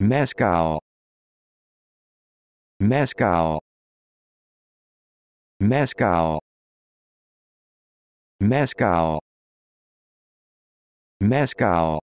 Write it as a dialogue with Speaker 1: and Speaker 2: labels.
Speaker 1: Moscow Moscow Moscow Moscow Moscow